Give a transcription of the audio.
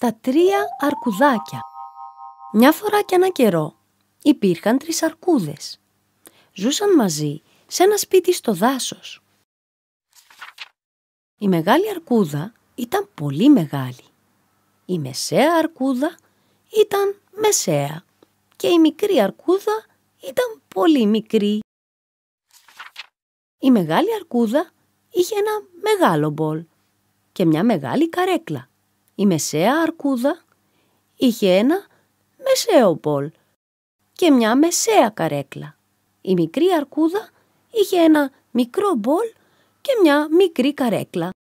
τα τρία αρκουδάκια. Μια φορά κι ένα καιρό υπήρχαν τρεις αρκούδες. Ζούσαν μαζί σε ένα σπίτι στο δάσος. Η μεγάλη αρκούδα ήταν πολύ μεγάλη. Η μεσαία αρκούδα ήταν μεσαία και η μικρή αρκούδα ήταν πολύ μικρή. Η μεγάλη αρκούδα είχε ένα μεγάλο μπολ και μια μεγάλη καρέκλα η μεσαία αρκούδα είχε ένα μεσαίο μπολ και μια μεσαία καρέκλα. Η μικρή αρκούδα είχε ένα μικρό μπολ και μια μικρή καρέκλα.